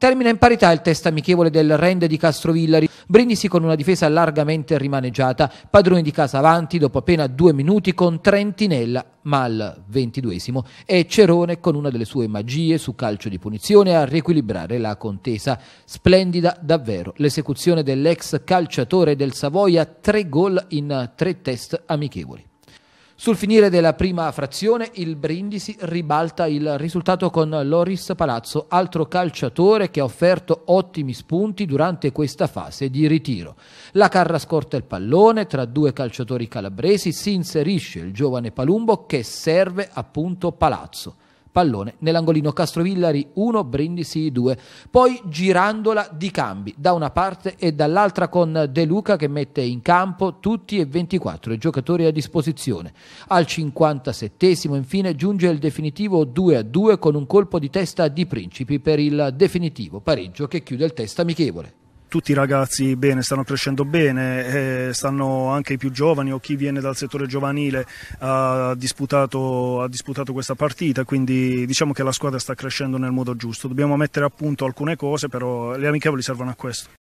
Termina in parità il test amichevole del Rende di Castrovillari. Brindisi con una difesa largamente rimaneggiata. Padrone di casa avanti dopo appena due minuti con Trentinella, ma al ventiduesimo. E Cerone con una delle sue magie su calcio di punizione a riequilibrare la contesa. Splendida davvero l'esecuzione dell'ex calciatore del Savoia. Tre gol in tre test amichevoli. Sul finire della prima frazione il Brindisi ribalta il risultato con Loris Palazzo, altro calciatore che ha offerto ottimi spunti durante questa fase di ritiro. La Carra scorta il pallone tra due calciatori calabresi, si inserisce il giovane Palumbo che serve appunto Palazzo pallone nell'angolino Castrovillari 1, Brindisi 2. Poi girandola di cambi da una parte e dall'altra con De Luca che mette in campo tutti e 24 i giocatori a disposizione. Al 57 infine giunge il definitivo 2 a 2 con un colpo di testa di Principi per il definitivo pareggio che chiude il test amichevole tutti i ragazzi bene, stanno crescendo bene, eh, stanno anche i più giovani o chi viene dal settore giovanile ha disputato, ha disputato, questa partita, quindi diciamo che la squadra sta crescendo nel modo giusto. Dobbiamo mettere a punto alcune cose, però le amichevoli servono a questo.